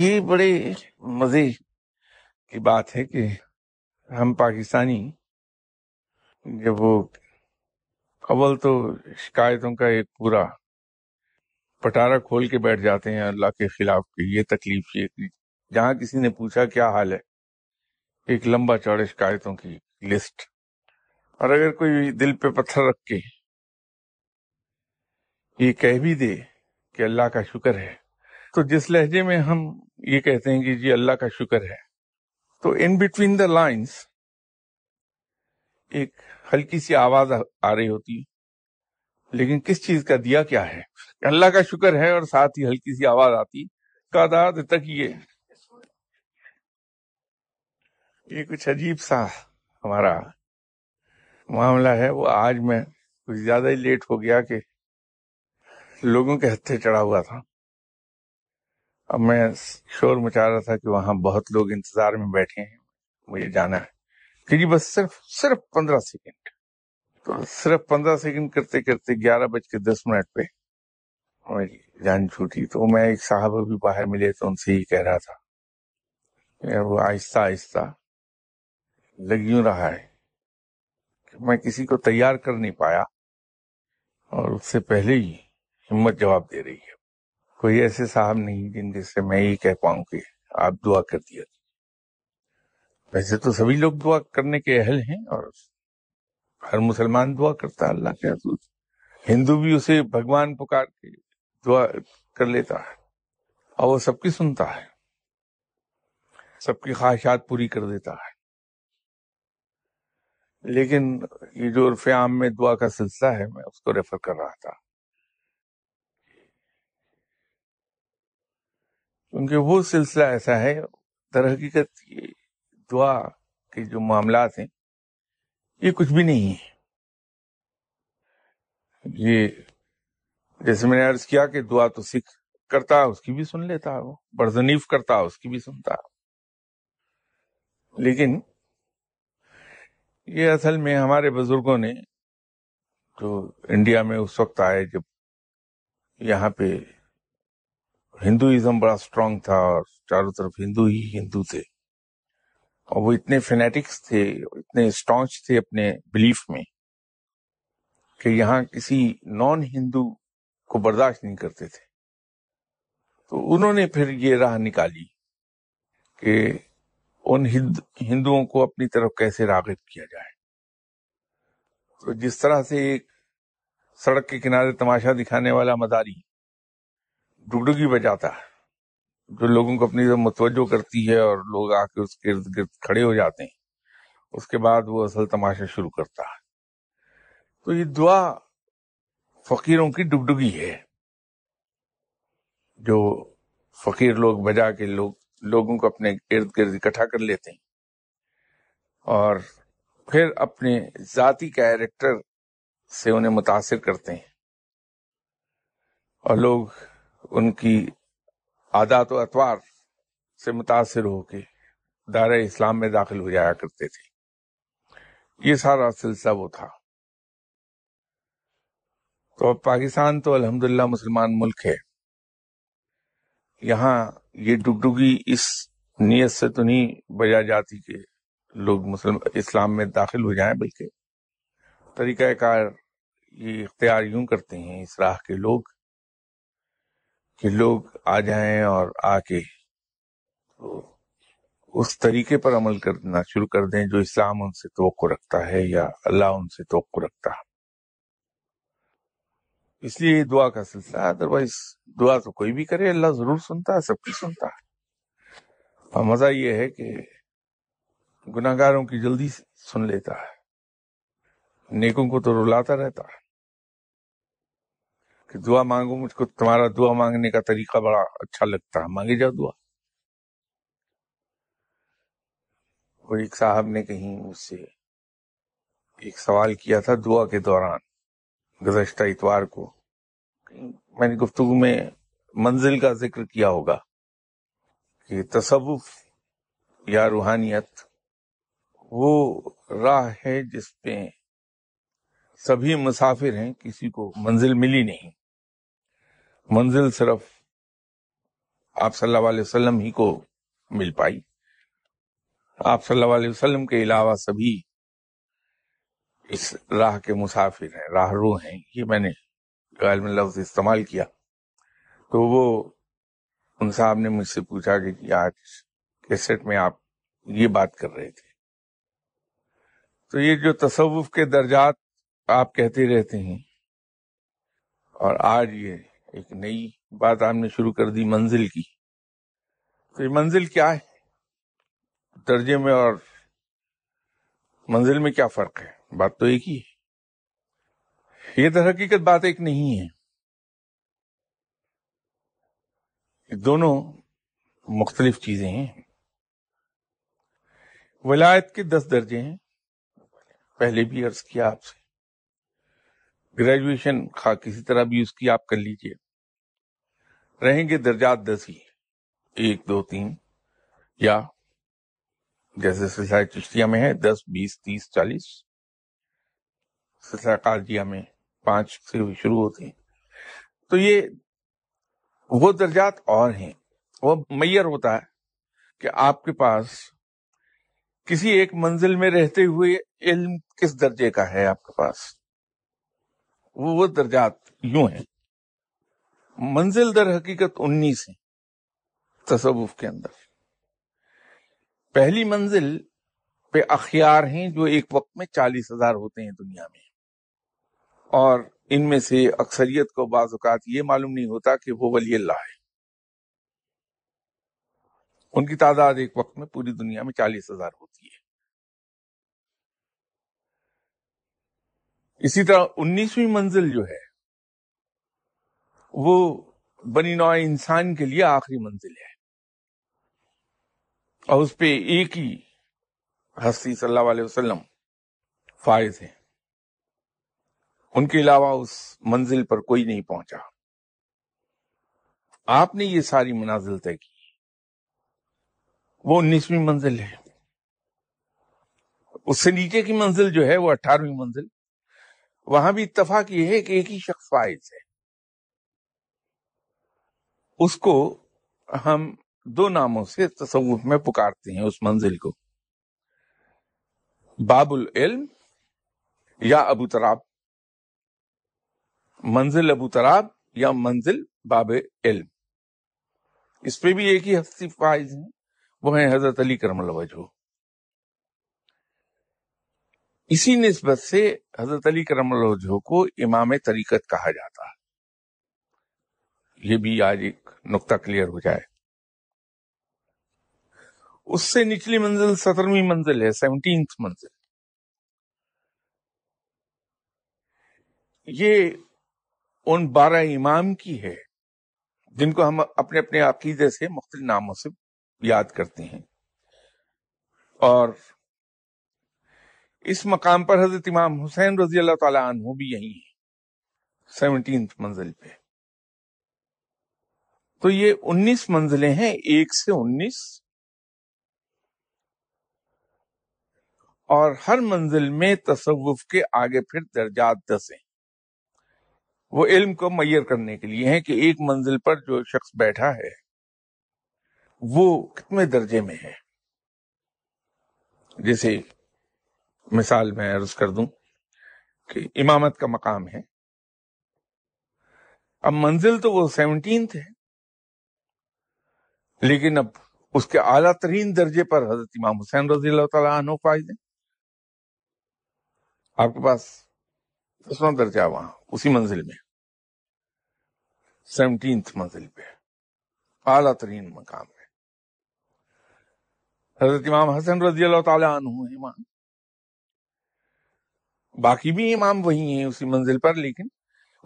ये बड़े मजे की बात है कि हम पाकिस्तानी जब वो अव्वल तो शिकायतों का एक पूरा पटारा खोल के बैठ जाते हैं अल्लाह के खिलाफ कि ये तकलीफ ये जहां किसी ने पूछा क्या हाल है एक लंबा चौड़े शिकायतों की लिस्ट और अगर कोई दिल पे पत्थर रख के ये कह भी दे कि अल्लाह का शुक्र है तो जिस लहजे में हम ये कहते हैं कि जी अल्लाह का शुक्र है तो इन बिटवीन द लाइंस एक हल्की सी आवाज आ रही होती है लेकिन किस चीज का दिया क्या है अल्लाह का शुक्र है और साथ ही हल्की सी आवाज आती कादाद तक ये ये कुछ अजीब सा हमारा मामला है वो आज मैं कुछ ज्यादा ही लेट हो गया कि लोगों के हत्थे चढ़ा हुआ था अब मैं शोर मचा रहा था कि वहां बहुत लोग इंतजार में बैठे हैं मुझे जाना है क्योंकि जी बस सिर्फ सिर्फ पंद्रह सेकंड तो सिर्फ पंद्रह सेकंड करते करते ग्यारह बज के दस मिनट पे मेरी जान छूटी तो मैं एक साहब भी बाहर मिले तो उनसे ही कह रहा था वो आहिस्ता आहिस्ता लग यू रहा है कि मैं किसी को तैयार कर नहीं पाया और उससे पहले ही हिम्मत जवाब दे रही है कोई ऐसे साहब नहीं जिनके से मैं ये कह पाऊं कि आप दुआ कर दिया वैसे तो सभी लोग दुआ करने के अहल हैं और हर मुसलमान दुआ करता है अल्लाह के हसूल हिंदू भी उसे भगवान पुकार के दुआ कर लेता है और वो सबकी सुनता है सबकी ख्वाहिशात पूरी कर देता है लेकिन ये जो उर्फ आम में दुआ का सिलसिला है मैं उसको रेफर कर रहा था क्योंकि वो सिलसिला ऐसा है दर हकीकत दुआ के जो मामला हैं ये कुछ भी नहीं है ये जैसे मैंने अर्ज किया कि दुआ तो सीख करता है उसकी भी सुन लेता है वो बरजनीफ करता है उसकी भी सुनता है लेकिन ये असल में हमारे बुजुर्गों ने जो इंडिया में उस वक्त आए जब यहाँ पे हिंदुइज्म बड़ा स्ट्रांग था और चारों तरफ हिंदू ही हिंदू थे और वो इतने फेनेटिक्स थे इतने स्टॉन्च थे अपने बिलीफ में कि यहाँ किसी नॉन हिंदू को बर्दाश्त नहीं करते थे तो उन्होंने फिर ये राह निकाली कि उन हिंदुओं को अपनी तरफ कैसे रागिब किया जाए तो जिस तरह से एक सड़क के किनारे तमाशा दिखाने वाला मदारी डुगडुगी बजाता है जो लोगों को अपनी मतवजो करती है और लोग आके उसके इर्द गिर्द खड़े हो जाते हैं उसके बाद वो असल तमाशा शुरू करता है तो ये दुआ फकीरों की डुगडुगी है जो फकीर लोग बजा के लोग लोगों को अपने इर्द गिर्द इकट्ठा कर लेते हैं और फिर अपने जाति कैरेक्टर से उन्हें मुतासर करते हैं और लोग उनकी आदात और अतवार से मुतासर होके दायरा इस्लाम में दाखिल हो जाया करते थे ये सारा सिलसिला वो था तो अब पाकिस्तान तो अल्हम्दुलिल्लाह मुसलमान मुल्क है यहाँ ये डुगडुगी इस नीयत से तो नहीं बजा जाती कि लोग मुस्लिम इस्लाम में दाखिल हो जाएं बल्कि तरीका कार ये इख्तियार यूं करते हैं इस राह के लोग कि लोग आ जाएं और आके तो उस तरीके पर अमल करना शुरू कर दें जो इस्लाम उनसे तो रखता है या अल्लाह उनसे तो रखता है इसलिए दुआ का सिलसिला अदरवाइज दुआ तो कोई भी करे अल्लाह जरूर सुनता है सबकी सुनता है और मजा ये है कि गुनागारों की जल्दी सुन लेता है नेकों को तो रुलाता रहता है कि दुआ मांगो मुझको तुम्हारा दुआ मांगने का तरीका बड़ा अच्छा लगता है मांगे जाओ दुआ और एक साहब ने कहीं मुझसे एक सवाल किया था दुआ के दौरान गुजशत इतवार को मैंने गुफ्तु में मंजिल का जिक्र किया होगा कि तसवुफ या रूहानियत वो राह है जिसपे सभी मुसाफिर हैं किसी को मंजिल मिली नहीं मंजिल सिर्फ आप सल्लल्लाहु अलैहि वसल्लम ही को मिल पाई आप सल्लल्लाहु अलैहि वसल्लम के अलावा सभी इस राह के मुसाफिर हैं राहरू हैं ये मैंने गायब लफ्ज इस्तेमाल किया तो वो उन साहब ने मुझसे पूछा कि आज कैसेट में आप ये बात कर रहे थे तो ये जो तसवुफ के दर्जात आप कहते रहते हैं और आज ये एक नई बात आपने शुरू कर दी मंजिल की तो ये मंजिल क्या है दर्जे में और मंजिल में क्या फर्क है बात तो एक ही है ये तो हकीकत बात एक नहीं है दोनों मुख्तलिफ चीजें हैं वलायत के दस दर्जे हैं पहले भी अर्ज किया आपसे ग्रेजुएशन खा किसी तरह भी उसकी आप कर लीजिए रहेंगे दर्जात दस ही एक दो तीन या जैसे सिलसिला चिश्तिया में है दस बीस तीस चालीस सिलसिला कालजिया में पांच से शुरू होते हैं तो ये वो दर्जात और हैं वो मैयर होता है कि आपके पास किसी एक मंजिल में रहते हुए इल्म किस दर्जे का है आपके पास वो वो दर्जात यूं है मंजिल दर हकीकत उन्नीस है तसवुफ के अंदर पहली मंजिल पे अखियार हैं जो एक वक्त में चालीस हजार होते हैं दुनिया में और इनमें से अक्सरियत को बाज़ात ये मालूम नहीं होता कि वो वली अल्लाह है उनकी तादाद एक वक्त में पूरी दुनिया में चालीस हजार होती है इसी तरह उन्नीसवीं मंजिल जो है वो बनी नौ इंसान के लिए आखिरी मंजिल है और उस पर एक ही हस्ती सल्लल्लाहु अलैहि वसल्लम फायज हैं उनके अलावा उस मंजिल पर कोई नहीं पहुंचा आपने ये सारी मनाजिल तय की वो उन्नीसवीं मंजिल है उससे नीचे की मंजिल जो है वो अठारहवीं मंजिल वहां भी इतफाक ये है कि एक ही शख्स फायज है उसको हम दो नामों से तसव्वुफ में पुकारते हैं उस मंजिल को बाबुल इल्म या अबू तराब मंजिल अबू तराब या मंजिल बाब इल्म इस पे भी एक ही हफ्ती फाइज है वो है हजरत अली करमल वजह इसी नस्बत से हजरत अली करमल वजह को इमाम तरीकत कहा जाता है ये भी आज एक नुकता क्लियर हो जाए उससे निचली मंजिल सत्रहवीं मंजिल है सेवनटीन मंजिल ये उन बारह इमाम की है जिनको हम अपने अपने अकीदे से मुख्त नामों से याद करते हैं और इस मकाम पर हजरत इमाम हुसैन रजी अल्लाह तला भी यही है सेवनटीन मंजिल पे तो ये 19 मंजिलें हैं एक से 19 और हर मंजिल में तसव्वुफ के आगे फिर दर्जात दस हैं वो इल्म को मैयर करने के लिए है कि एक मंजिल पर जो शख्स बैठा है वो कितने दर्जे में है जैसे मिसाल मैं अर्ज कर दूं कि इमामत का मकाम है अब मंजिल तो वो सेवनटीन है लेकिन अब उसके आला तरीन दर्जे पर हजरत इमाम हुसैन रजी तु फायज है आपके पास दसवा दर्जा वहां उसी मंजिल में सेवनटीन मंजिल पे आला तरीन मकाम है हजरत इमाम हसन रजी तु इमाम बाकी भी इमाम वही हैं उसी मंजिल पर लेकिन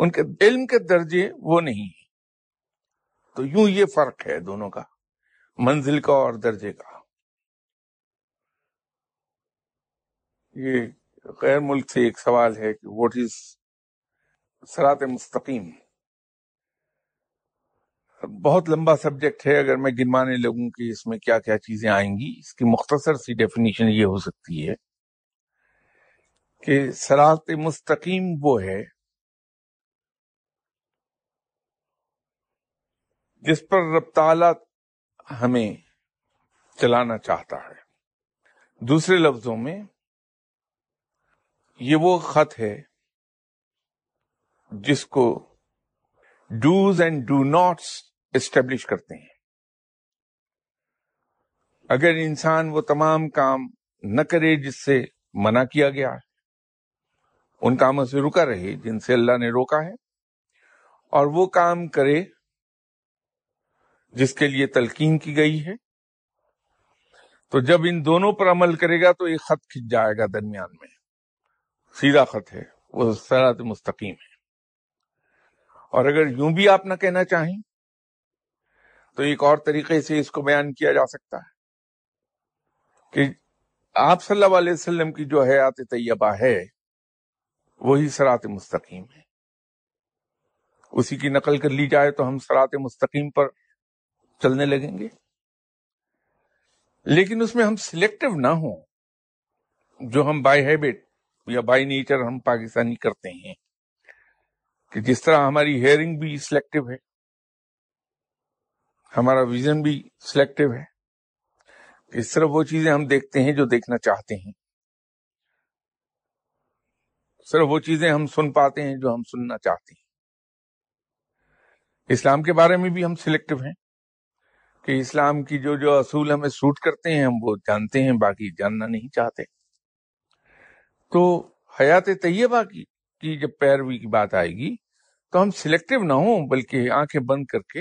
उनके इल्म के दर्जे वो नहीं है तो यूं ये फर्क है दोनों का मंजिल का और दर्जे का ये गैर मुल्क से एक सवाल है कि वॉट इज सरात मुस्तकीम बहुत लंबा सब्जेक्ट है अगर मैं गिनवाने लगूं कि इसमें क्या क्या चीजें आएंगी इसकी मुख्तसर सी डेफिनेशन ये हो सकती है कि सरात मुस्तकीम वो है जिस पर रब हमें चलाना चाहता है दूसरे लफ्जों में ये वो खत है जिसको dos and don'ts establish करते हैं अगर इंसान वो तमाम काम न करे जिससे मना किया गया है उन कामों से रुका रहे जिनसे अल्लाह ने रोका है और वो काम करे जिसके लिए तलकीन की गई है तो जब इन दोनों पर अमल करेगा तो एक खत खिंच जाएगा दरमियान में सीधा खत है वो सरात मुस्तकीम है और अगर यूं भी आप ना कहना चाहें तो एक और तरीके से इसको बयान किया जा सकता है कि आप सल्लल्लाहु अलैहि वसल्लम की जो हयात तैयबा है वही सरात मुस्तकीम है उसी की नकल कर ली जाए तो हम सरात मुस्तकीम पर चलने लगेंगे लेकिन उसमें हम सिलेक्टिव ना हो जो हम बाय हैबिट या बाय नेचर हम पाकिस्तानी करते हैं कि जिस तरह हमारी हेयरिंग भी सिलेक्टिव है हमारा विजन भी सिलेक्टिव है इस तरह वो चीजें हम देखते हैं जो देखना चाहते हैं सिर्फ वो चीजें हम सुन पाते हैं जो हम सुनना चाहते हैं इस्लाम के बारे में भी हम सिलेक्टिव हैं कि इस्लाम की जो जो असूल हमें सूट करते हैं हम वो जानते हैं बाकी जानना नहीं चाहते तो हयात तैयबा की, की जब पैरवी की बात आएगी तो हम सिलेक्टिव ना हो बल्कि आंखें बंद करके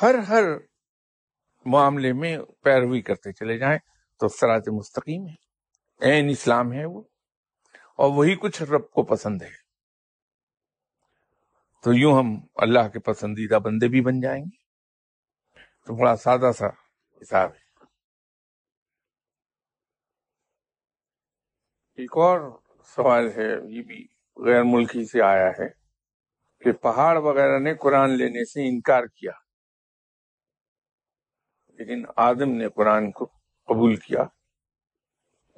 हर हर मामले में पैरवी करते चले जाएं तो सरात मुस्तकीम है एन इस्लाम है वो और वही कुछ रब को पसंद है तो यूं हम अल्लाह के पसंदीदा बंदे भी बन जाएंगे तो बड़ा सादा सा हिसाब है एक और सवाल है ये भी गैर मुल्की से आया है कि पहाड़ वगैरह ने कुरान लेने से इनकार किया लेकिन आदम ने कुरान को कबूल किया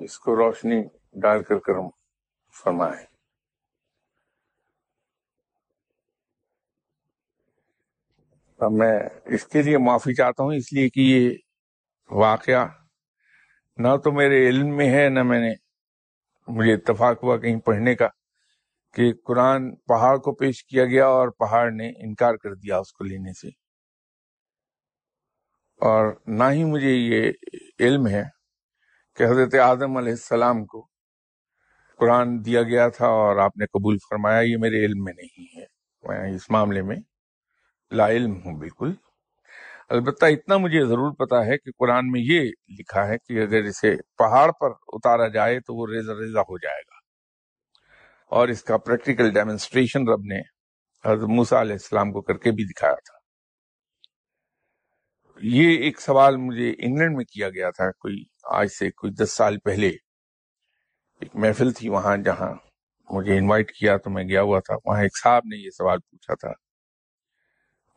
इसको रोशनी डालकर करम फरमाए मैं इसके लिए माफी चाहता हूँ इसलिए कि ये वाकया ना तो मेरे इल्म में है ना मैंने मुझे इतफाक हुआ कहीं पढ़ने का कि कुरान पहाड़ को पेश किया गया और पहाड़ ने इनकार कर दिया उसको लेने से और ना ही मुझे ये इल्म है कि हजरत आदम सलाम को कुरान दिया गया था और आपने कबूल फरमाया ये मेरे इल्म में नहीं है मैं इस मामले में लाइल्म हूँ बिल्कुल अलबत्ता इतना मुझे ज़रूर पता है कि कुरान में ये लिखा है कि अगर इसे पहाड़ पर उतारा जाए तो वो रेजा रेजा हो जाएगा और इसका प्रैक्टिकल डेमोन्स्ट्रेशन रब ने मूसा मूसा को करके भी दिखाया था ये एक सवाल मुझे इंग्लैंड में किया गया था कोई आज से कोई दस साल पहले एक महफिल थी वहां जहां मुझे इनवाइट किया तो मैं गया हुआ था वहां एक साहब ने ये सवाल पूछा था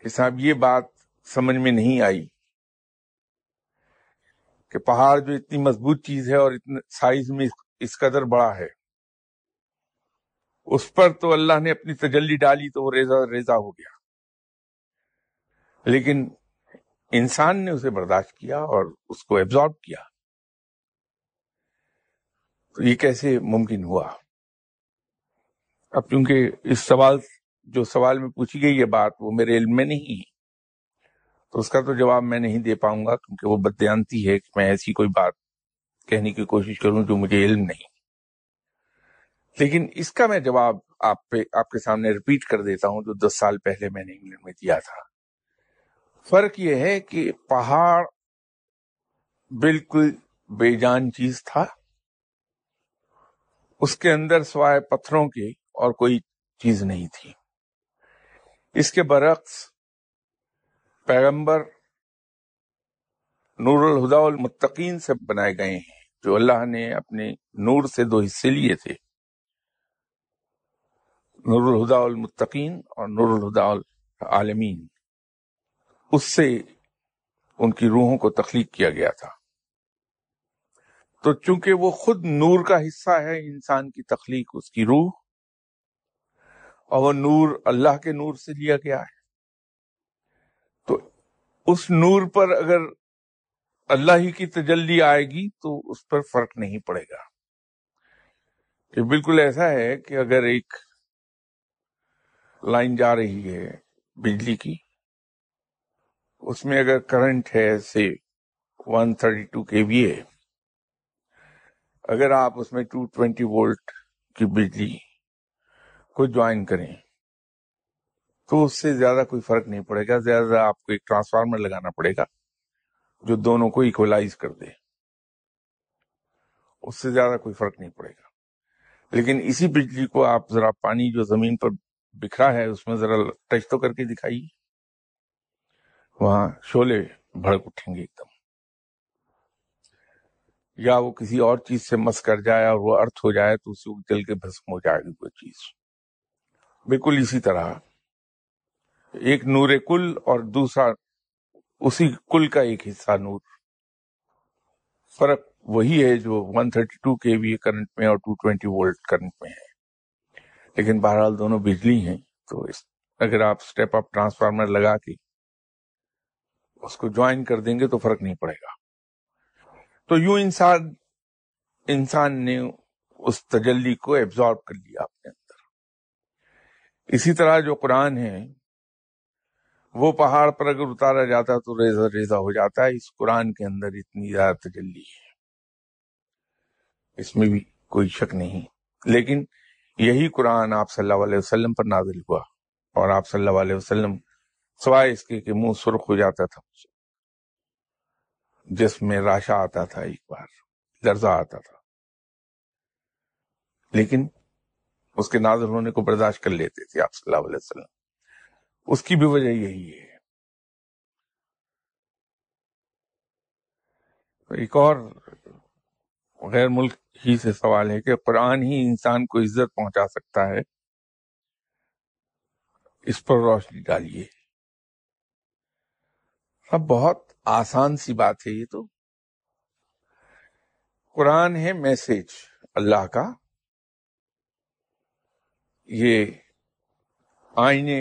कि साहब ये बात समझ में नहीं आई कि पहाड़ जो इतनी मजबूत चीज है और इतने साइज में इस, कदर बड़ा है उस पर तो अल्लाह ने अपनी तजल्ली डाली तो वो रेजा रेजा हो गया लेकिन इंसान ने उसे बर्दाश्त किया और उसको एब्जॉर्ब किया तो ये कैसे मुमकिन हुआ अब चूंकि इस सवाल जो सवाल में पूछी गई ये बात वो मेरे इल्म में नहीं है तो उसका तो जवाब मैं नहीं दे पाऊंगा क्योंकि वो बदयांती है कि मैं ऐसी कोई बात कहने की कोशिश करूं जो मुझे इल्म नहीं लेकिन इसका मैं जवाब आप पे आपके सामने रिपीट कर देता हूं जो दस साल पहले मैंने इंग्लैंड में दिया था फर्क यह है कि पहाड़ बिल्कुल बेजान चीज था उसके अंदर सवाए पत्थरों के और कोई चीज नहीं थी इसके बरक्स पैगंबर नूरुल हुदाउल मुत्तकीन से बनाए गए हैं जो अल्लाह ने अपने नूर से दो हिस्से लिए थे नूरुल हुदाउल मुत्तकीन और नूरुल हुदाउल आलमीन उससे उनकी रूहों को तख्लीक किया गया था तो चूंकि वो खुद नूर का हिस्सा है इंसान की तख्लीक उसकी रूह और वो नूर अल्लाह के नूर से लिया गया है तो उस नूर पर अगर अल्लाह ही की तजल्ली आएगी तो उस पर फर्क नहीं पड़ेगा ये बिल्कुल ऐसा है कि अगर एक लाइन जा रही है बिजली की उसमें अगर करंट है से 132 थर्टी है अगर आप उसमें 220 वोल्ट की बिजली को ज्वाइन करें तो उससे ज्यादा कोई फर्क नहीं पड़ेगा ज्यादा आपको एक ट्रांसफार्मर लगाना पड़ेगा जो दोनों को इक्वलाइज कर दे उससे ज्यादा कोई फर्क नहीं पड़ेगा लेकिन इसी बिजली को आप जरा पानी जो जमीन पर बिखरा है उसमें जरा टच तो करके दिखाइए वहां शोले भड़क उठेंगे एकदम या वो किसी और चीज से मस कर जाए और वो अर्थ हो जाए तो उसे जल के भस्म हो जाएगी वो चीज़ बिल्कुल इसी तरह एक नूर कुल और दूसरा उसी कुल का एक हिस्सा नूर फर्क वही है जो 132 वी करंट में और 220 वोल्ट करंट में है लेकिन बहरहाल दोनों बिजली हैं तो इस अगर आप स्टेप अप ट्रांसफार्मर लगा के उसको ज्वाइन कर देंगे तो फर्क नहीं पड़ेगा तो यूं इंसान इंसान ने उस तजल्ली को एब्जॉर्ब कर लिया अपने इसी तरह जो कुरान है वो पहाड़ पर अगर उतारा जाता तो रेजा रेजा हो जाता है इस कुरान के अंदर इतनी ज्यादा तजल्ली है इसमें भी कोई शक नहीं लेकिन यही कुरान आप सल्लल्लाहु अलैहि वसल्लम पर नाजिल हुआ और आप सल्लल्लाहु अलैहि वसल्लम सवाए इसके कि मुंह सुर्ख हो जाता था मुझे जिसमें राशा आता था एक बार दर्जा आता था लेकिन उसके नाजर होने को बर्दाश्त कर लेते थे आप सल्लल्लाहु अलैहि वसल्लम उसकी भी वजह यही है तो एक और गैर मुल्क ही से सवाल है कि कुरान ही इंसान को इज्जत पहुंचा सकता है इस पर रोशनी डालिए अब बहुत आसान सी बात है ये तो कुरान है मैसेज अल्लाह का ये आईने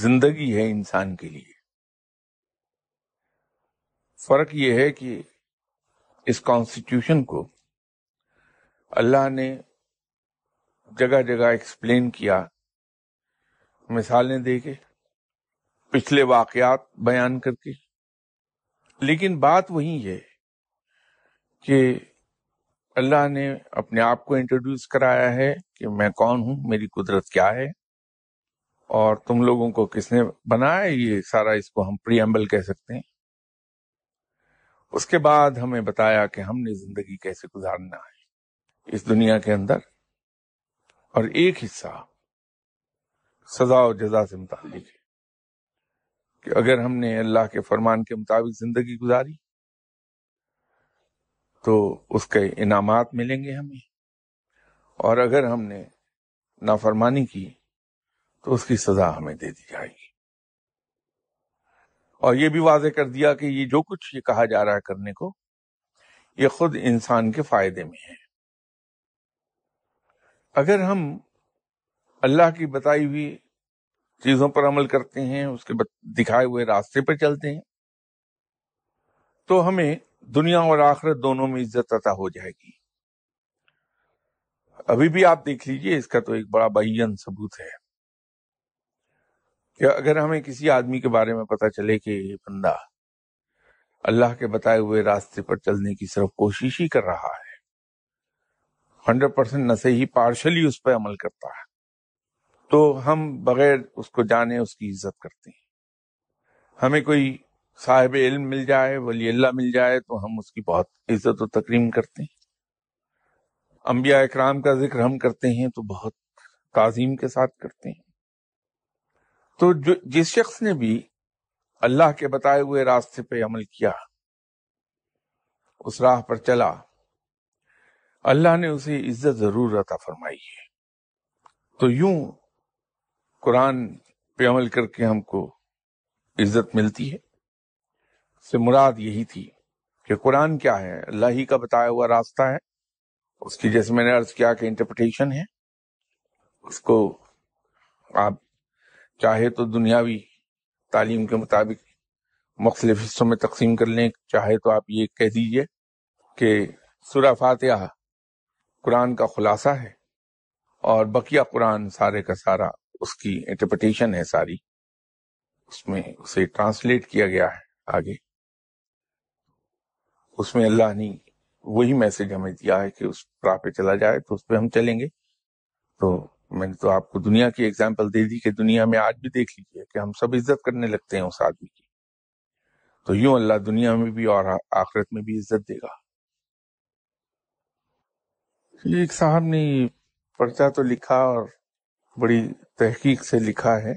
जिंदगी है इंसान के लिए फर्क ये है कि इस कॉन्स्टिट्यूशन को अल्लाह ने जगह जगह एक्सप्लेन किया मिसालें दे के पिछले वाकयात बयान करके लेकिन बात वही है कि अल्लाह ने अपने आप को इंट्रोड्यूस कराया है कि मैं कौन हूं मेरी कुदरत क्या है और तुम लोगों को किसने बनाया ये सारा इसको हम प्रियम्बल कह सकते हैं उसके बाद हमें बताया कि हमने जिंदगी कैसे गुजारना है इस दुनिया के अंदर और एक हिस्सा सजा और जजा से मुतालिक है कि अगर हमने अल्लाह के फरमान के मुताबिक जिंदगी गुजारी तो उसके इनामात मिलेंगे हमें और अगर हमने नाफरमानी की तो उसकी सजा हमें दे दी जाएगी और ये भी वाजे कर दिया कि ये जो कुछ ये कहा जा रहा है करने को ये खुद इंसान के फायदे में है अगर हम अल्लाह की बताई हुई चीजों पर अमल करते हैं उसके दिखाए हुए रास्ते पर चलते हैं तो हमें दुनिया और आखिरत दोनों में इज्जत अता हो जाएगी अभी भी आप देख लीजिए इसका तो एक बड़ा बहियन सबूत है कि अगर हमें किसी आदमी के बारे में पता चले कि ये बंदा अल्लाह के बताए हुए रास्ते पर चलने की सिर्फ कोशिश ही कर रहा है हंड्रेड परसेंट न ही पार्शली उस पर अमल करता है तो हम बगैर उसको जाने उसकी इज्जत करते हैं हमें कोई साहिब इल्म मिल जाए वली अल्लाह मिल जाए तो हम उसकी बहुत इज्जत और तकरीम करते हैं अम्बिया इकराम का जिक्र हम करते हैं तो बहुत ताजीम के साथ करते हैं तो जो जिस शख्स ने भी अल्लाह के बताए हुए रास्ते पे अमल किया उस राह पर चला अल्लाह ने उसे इज्जत जरूर अता फरमाई है तो यूं कुरान पे अमल करके हमको इज्जत मिलती है से मुराद यही थी कि कुरान क्या है अल्लाह ही का बताया हुआ रास्ता है उसकी जैसे मैंने अर्ज किया कि इंटरप्रिटेशन है उसको आप चाहे तो दुनियावी तालीम के मुताबिक मुख्तलिफ हिस्सों में तकसीम कर लें चाहे तो आप ये कह दीजिए कि सुरा फातह कुरान का खुलासा है और बकिया कुरान सारे का सारा उसकी इंटरप्रटेशन है सारी उसमें उसे ट्रांसलेट किया गया है आगे उसमें अल्लाह ने वही मैसेज हमें दिया है कि उस राह पे चला जाए तो उस पर हम चलेंगे तो मैंने तो आपको दुनिया की एग्जाम्पल दे दी कि दुनिया में आज भी देख लीजिए कि हम सब इज्जत करने लगते हैं उस आदमी की तो यूं अल्लाह दुनिया में भी और आखिरत में भी इज्जत देगा एक साहब ने पर्चा तो लिखा और बड़ी तहकीक से लिखा है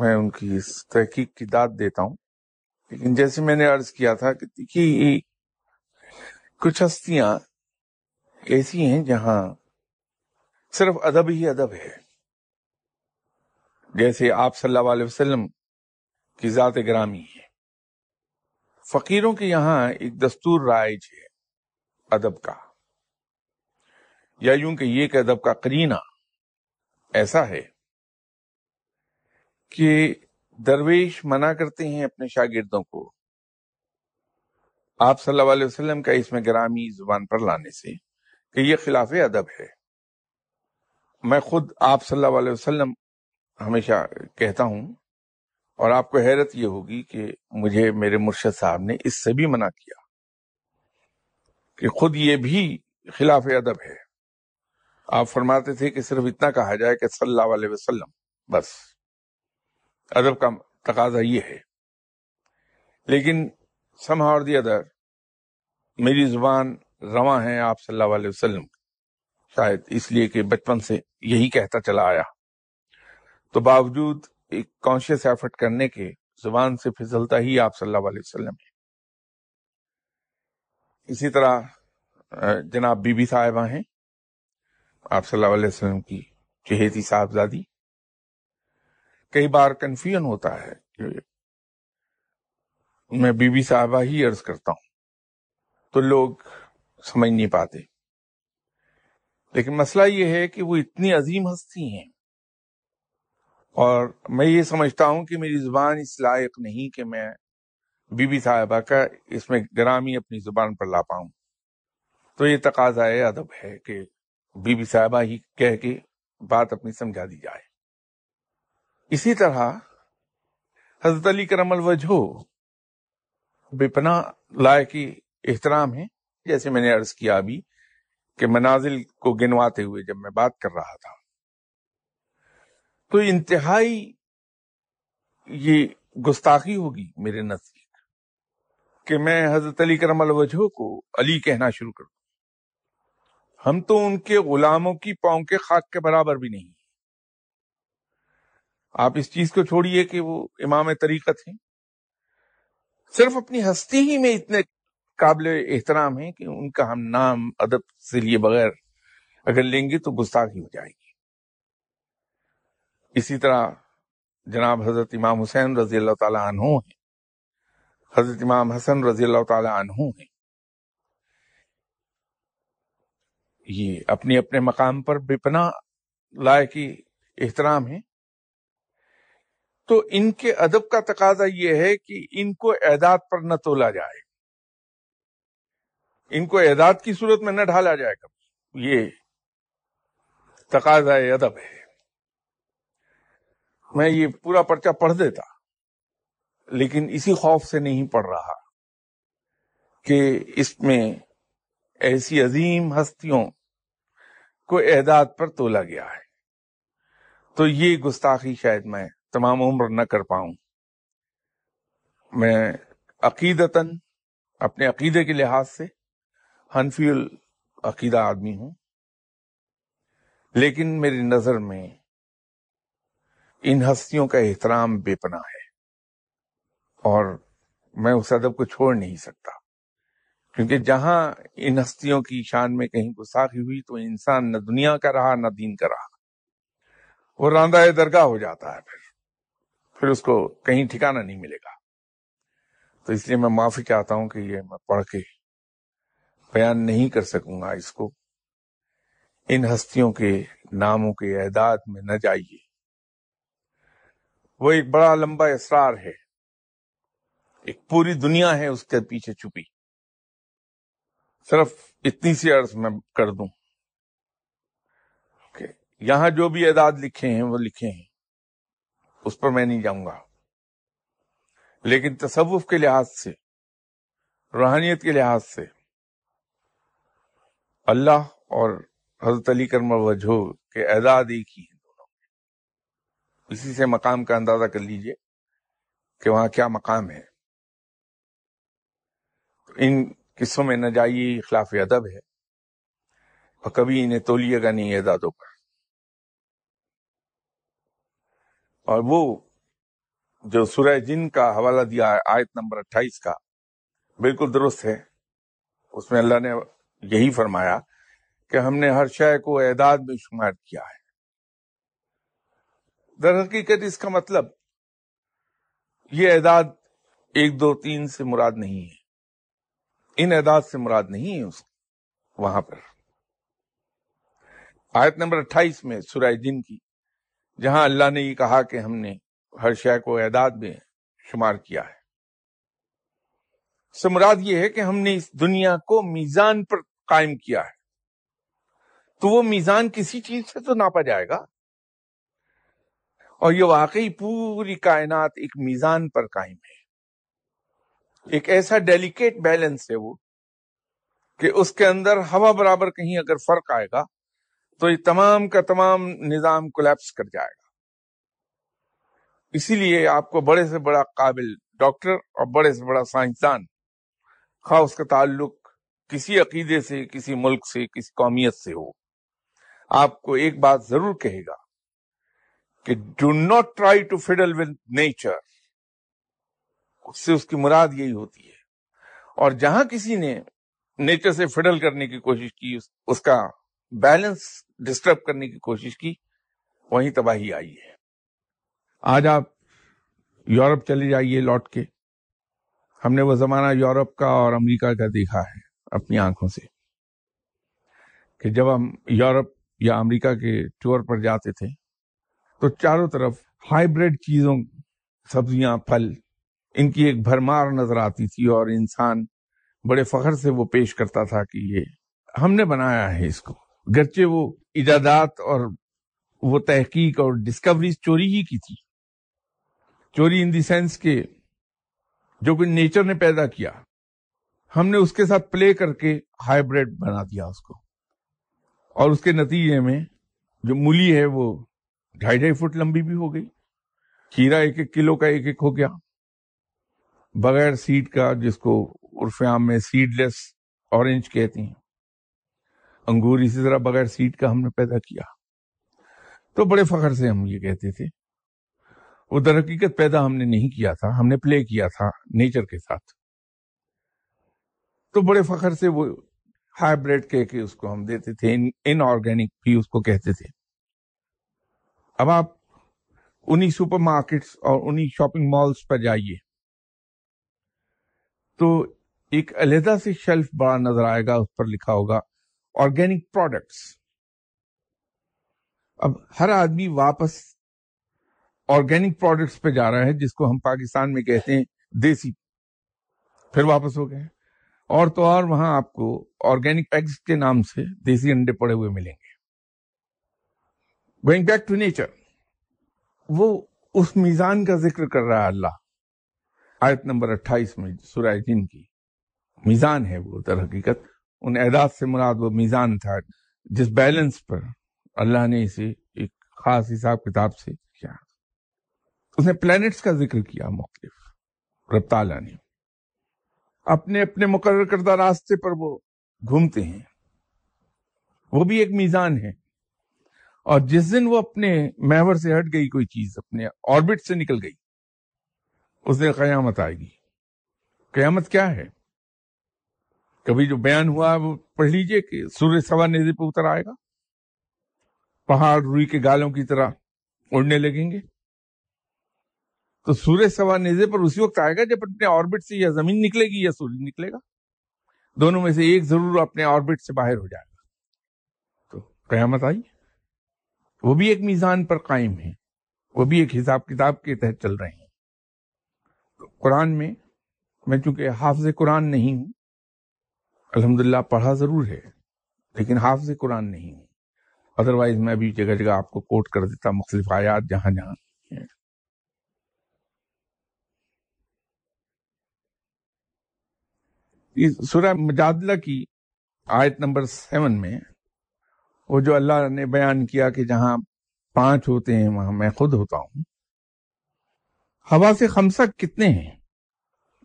मैं उनकी इस तहकीक की दाद देता हूं लेकिन जैसे मैंने अर्ज किया था कि, कि कुछ हस्तियां ऐसी हैं जहां सिर्फ अदब ही अदब है जैसे आप सल्लल्लाहु अलैहि वसल्लम की ज़ात ग्रामी है फकीरों के यहां एक दस्तूर राइज है अदब का या यूं कि ये कि अदब का करीना ऐसा है कि दरवेश मना करते हैं अपने शागिर्दों को आप सल्लल्लाहु अलैहि वसल्लम का इसमें ग्रामी जुबान पर लाने से कि यह खिलाफ अदब है मैं खुद आप सल्लल्लाहु अलैहि वसल्लम हमेशा कहता हूं और आपको हैरत यह होगी कि मुझे मेरे मुर्शद साहब ने इससे भी मना किया कि खुद ये भी खिलाफ अदब है आप फरमाते थे कि सिर्फ इतना कहा जाए कि सल्लल्लाहु अलैहि वसल्लम बस अदब का तकाजा ये है लेकिन सम और दी अदर मेरी जुबान रवा है आप सल्लल्लाहु अलैहि वसल्लम शायद इसलिए कि बचपन से यही कहता चला आया तो बावजूद एक कॉन्शियस एफर्ट करने के जुबान से फिसलता ही आप सल्लल्लाहु अलैहि वसल्लम है इसी तरह जनाब बीबी साहिबा हैं आप सल्लल्लाहु अलैहि वसल्लम की चहेती साहबजादी कई बार कन्फ्यूजन होता है मैं बीबी साहबा ही अर्ज करता हूं तो लोग समझ नहीं पाते लेकिन मसला यह है कि वो इतनी अजीम हस्ती हैं और मैं ये समझता हूं कि मेरी जुबान इस लायक नहीं कि मैं बीबी साहबा का इसमें ग्रामी अपनी जुबान पर ला पाऊं तो ये तकाजा अदब है कि बीबी साहबा ही कह के बात अपनी समझा दी जाए इसी तरह हजरत अली करम वजहो बेपना लायक एहतराम है जैसे मैंने अर्ज किया अभी कि मनाजिल को गिनवाते हुए जब मैं बात कर रहा था तो इंतहाई ये गुस्ताखी होगी मेरे नजदीक कि मैं हजरत अली करम वजहो को अली कहना शुरू कर हम तो उनके गुलामों की पाँव के खाक के बराबर भी नहीं आप इस चीज को छोड़िए कि वो इमाम तरीकत थे सिर्फ अपनी हस्ती ही में इतने काबिल एहतराम है कि उनका हम नाम अदब से लिए बगैर अगर लेंगे तो गुस्ताखी हो जाएगी इसी तरह जनाब हजरत इमाम हुसैन रजी अल्लाह तु हैं हजरत इमाम हसन रजी अल्लाह तु हैं ये अपने अपने मकाम पर बेपना लायकी एहतराम है तो इनके अदब का तकाजा यह है कि इनको एदाद पर न तोला जाए इनको एदाद की सूरत में न ढाला जाए कभी ये तकाजा अदब है मैं ये पूरा पर्चा पढ़ देता लेकिन इसी खौफ से नहीं पढ़ रहा कि इसमें ऐसी अजीम हस्तियों को एदाद पर तोला गया है तो ये गुस्ताखी शायद मैं तमाम उम्र न कर पाऊं मैं अकीदतन अपने अकीदे के लिहाज से हनफील अकीदा आदमी हूं लेकिन मेरी नजर में इन हस्तियों का एहतराम बेपना है और मैं उस अदब को छोड़ नहीं सकता क्योंकि जहां इन हस्तियों की शान में कहीं गुस्साखी हुई तो इंसान न दुनिया का रहा न दीन का रहा वो रांदा दरगाह हो जाता है फिर फिर उसको कहीं ठिकाना नहीं मिलेगा तो इसलिए मैं माफी चाहता हूं कि ये मैं पढ़ के बयान नहीं कर सकूंगा इसको इन हस्तियों के नामों के एदाद में न जाइए वो एक बड़ा लंबा इसरार है एक पूरी दुनिया है उसके पीछे छुपी सिर्फ इतनी सी अर्ज मैं कर दूं कि यहां जो भी एदाद लिखे हैं वो लिखे हैं उस पर मैं नहीं जाऊंगा लेकिन तसव्वुफ के लिहाज से रूहानियत के लिहाज से अल्लाह और हजरत अली करम वजह के एजाद एक ही हैं दोनों इसी से मकाम का अंदाजा कर लीजिए कि वहां क्या मकाम है तो इन किस्सों में न जाइए खिलाफ अदब है और कभी इन्हें तोलिएगा नहीं एजादों का और वो जो सूर्य जिन का हवाला दिया है आयत नंबर अट्ठाईस का बिल्कुल दुरुस्त है उसमें अल्लाह ने यही फरमाया कि हमने हर शय को एदाद में शुमार किया है दर हकीकत इसका मतलब ये एदाद एक दो तीन से मुराद नहीं है इन एदाद से मुराद नहीं है उस वहां पर आयत नंबर अट्ठाईस में सुराय जिन की जहां अल्लाह ने ये कहा कि हमने हर शय को एदाद में शुमार किया है समराद ये है कि हमने इस दुनिया को मीजान पर कायम किया है तो वो मीजान किसी चीज से तो नापा जाएगा और ये वाकई पूरी कायनात एक मीजान पर कायम है एक ऐसा डेलिकेट बैलेंस है वो कि उसके अंदर हवा बराबर कहीं अगर फर्क आएगा तो ये तमाम का तमाम निज़ाम कोलैप्स कर जाएगा इसीलिए आपको बड़े से बड़ा काबिल डॉक्टर और बड़े से बड़ा साइंसदान खा उसका ताल्लुक किसी अकीदे से किसी मुल्क से किसी कौमियत से हो आपको एक बात जरूर कहेगा कि do not try to fiddle with nature उससे उसकी मुराद यही होती है और जहां किसी ने नेचर से फिडल करने की कोशिश की उसका बैलेंस डिस्टर्ब करने की कोशिश की वहीं तबाही आई है आज आप यूरोप चले जाइए लौट के हमने वो जमाना यूरोप का और अमेरिका का देखा है अपनी आंखों से कि जब हम यूरोप या अमेरिका के टूर पर जाते थे तो चारों तरफ हाइब्रिड चीजों सब्जियां फल इनकी एक भरमार नजर आती थी और इंसान बड़े फखर से वो पेश करता था कि ये हमने बनाया है इसको गरचे वो इजादात और वो तहकीक और डिस्कवरी चोरी ही की थी चोरी इन देंस के जो कि नेचर ने पैदा किया हमने उसके साथ प्ले करके हाइब्रिड बना दिया उसको और उसके नतीजे में जो मूली है वो ढाई ढाई फुट लंबी भी हो गई खीरा एक एक किलो का एक एक हो गया बगैर सीड का जिसको उर्फआम में सीडलेस ऑरेंज कहते हैं अंगूर इसी तरह बगैर सीट का हमने पैदा किया तो बड़े फखर से हम ये कहते थे वो दर हकीकत पैदा हमने नहीं किया था हमने प्ले किया था नेचर के साथ तो बड़े फखर से वो हाइब्रिड कह के उसको हम देते थे इनऑर्गेनिक भी उसको कहते थे अब आप उन्हीं सुपरमार्केट्स और उन्हीं शॉपिंग मॉल्स पर जाइए तो एक अलहदा से शेल्फ बड़ा नजर आएगा उस पर लिखा होगा ऑर्गेनिक प्रोडक्ट्स अब हर आदमी वापस ऑर्गेनिक प्रोडक्ट्स पे जा रहा है जिसको हम पाकिस्तान में कहते हैं देसी फिर वापस हो गए और तो और वहां आपको ऑर्गेनिक एग्स के नाम से देसी अंडे पड़े हुए मिलेंगे गोइंग बैक टू नेचर वो उस मीजान का जिक्र कर रहा है अल्लाह आयत नंबर 28 में सुरायदीन की मीजान है वो दर हकीकत उन एदात से मुराद वो मीज़ान था जिस बैलेंस पर अल्लाह ने इसे एक ख़ास हिसाब किताब से किया उसने प्लैनेट्स का जिक्र किया मुख्तफ रब ने अपने अपने मुकर करदा रास्ते पर वो घूमते हैं वो भी एक मीज़ान है और जिस दिन वो अपने महवर से हट गई कोई चीज़ अपने ऑर्बिट से निकल गई उस दिन क़यामत आएगी क्यामत क्या है कभी जो बयान हुआ वो पढ़ लीजिए कि सूर्य सवार नदी पर उतर आएगा पहाड़ रुई के गालों की तरह उड़ने लगेंगे तो सूर्य सवा नेजे पर उसी वक्त आएगा जब अपने ऑर्बिट से या जमीन निकलेगी या सूर्य निकलेगा दोनों में से एक जरूर अपने ऑर्बिट से बाहर हो जाएगा तो कयामत आई वो भी एक मीजान पर कायम है वो भी एक हिसाब किताब के तहत चल रहे हैं तो कुरान में मैं चूंकि हाफज कुरान नहीं हूं अल्हम्दुलिल्लाह पढ़ा ज़रूर है लेकिन हाफ कुरान नहीं हूँ अदरवाइज मैं भी जगह जगह आपको कोट कर देता मुख्तलिफ आयात जहां जहां सूर्य मजादला की आयत नंबर सेवन में वो जो अल्लाह ने बयान किया कि जहाँ पांच होते हैं वहां मैं खुद होता हूं हवा से खमसा कितने हैं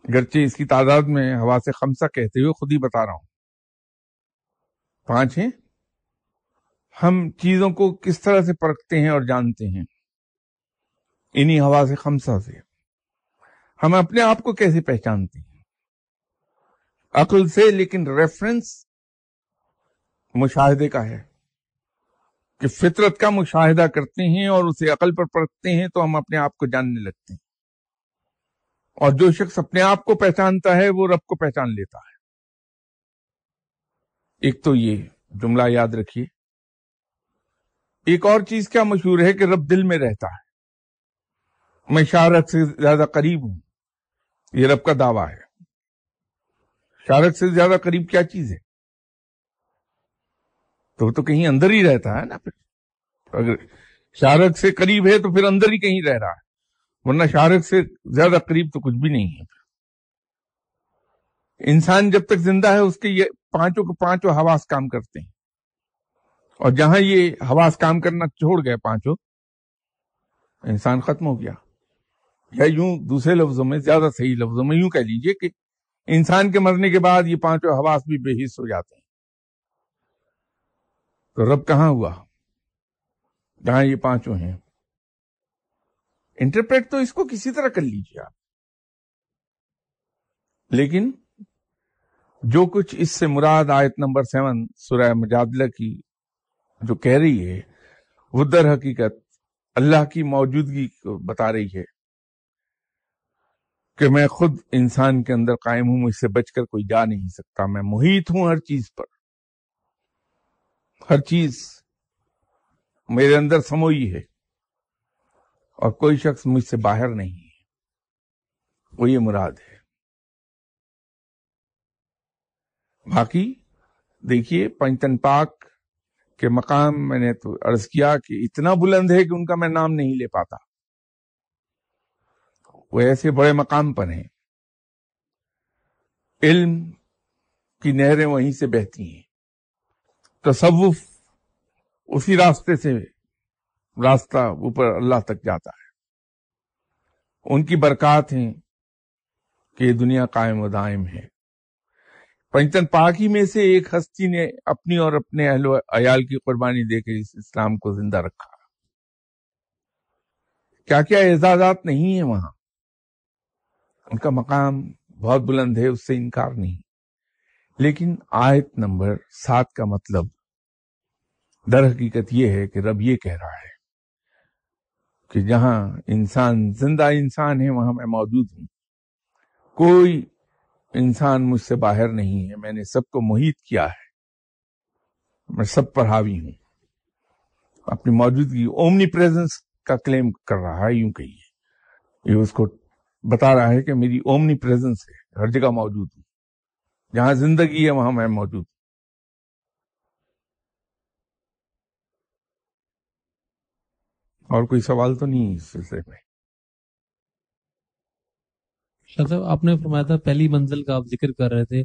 अगरचे इसकी तादाद में हवा से खमसा कहते हुए खुद ही बता रहा हूं पांच है हम चीजों को किस तरह से परखते हैं और जानते हैं इन्हीं हवा से खमसा से हम अपने आप को कैसे पहचानते हैं अकल से लेकिन रेफरेंस मुशाहदे का है कि फितरत का मुशाहिदा करते हैं और उसे अकल पर परखते हैं तो हम अपने आप को जानने लगते हैं और जो शख्स अपने आप को पहचानता है वो रब को पहचान लेता है एक तो ये जुमला याद रखिए एक और चीज क्या मशहूर है कि रब दिल में रहता है मैं शारक से ज्यादा करीब हूं ये रब का दावा है शारक से ज्यादा करीब क्या चीज है तो तो कहीं अंदर ही रहता है ना फिर अगर शारक से करीब है तो फिर अंदर ही कहीं रह रहा है वरना शाहरुख से ज्यादा करीब तो कुछ भी नहीं है इंसान जब तक जिंदा है उसके ये पांचों के पांचों हवास काम करते हैं और जहां ये हवास काम करना छोड़ गए पांचों इंसान खत्म हो गया या यूं दूसरे लफ्जों में ज्यादा सही लफ्जों में यूं कह लीजिए कि इंसान के मरने के बाद ये पांचों हवास भी बेहिस हो जाते हैं तो रब कहां हुआ जहां ये पांचों हैं इंटरप्रेट तो इसको किसी तरह कर लीजिए आप लेकिन जो कुछ इससे मुराद आयत नंबर सेवन सुरह मजादला की जो कह रही है वो दर हकीकत अल्लाह की मौजूदगी को बता रही है कि मैं खुद इंसान के अंदर कायम हूं मुझसे बचकर कोई जा नहीं सकता मैं मुहित हूं हर चीज पर हर चीज मेरे अंदर समोई है और कोई शख्स मुझसे बाहर नहीं है वो ये मुराद है बाकी देखिए पंचतन पाक के मकाम मैंने तो अर्ज किया कि इतना बुलंद है कि उनका मैं नाम नहीं ले पाता वो ऐसे बड़े मकाम पर हैं इल्म की नहरें वहीं से बहती हैं तसवुफ उसी रास्ते से रास्ता ऊपर अल्लाह तक जाता है उनकी बरकत है कि दुनिया कायम दायम है पंचन पाकी में से एक हस्ती ने अपनी और अपने अहलो अयाल की कुर्बानी देकर इस इस्लाम को जिंदा रखा क्या क्या एजाजात नहीं है वहां उनका मकाम बहुत बुलंद है उससे इनकार नहीं लेकिन आयत नंबर सात का मतलब दर हकीकत यह है कि रब ये कह रहा है कि जहां इंसान जिंदा इंसान है वहां मैं मौजूद हूं कोई इंसान मुझसे बाहर नहीं है मैंने सबको मोहित किया है मैं सब पर हावी हूं अपनी मौजूदगी ओमनी प्रेजेंस का क्लेम कर रहा है यूं कहिए ये उसको बता रहा है कि मेरी ओमनी प्रेजेंस है हर जगह मौजूद हूं जहां जिंदगी है वहां मैं मौजूद हूं और कोई सवाल तो नहीं इस सिलसिले में आपने फरमाया था पहली मंजिल का आप जिक्र कर रहे थे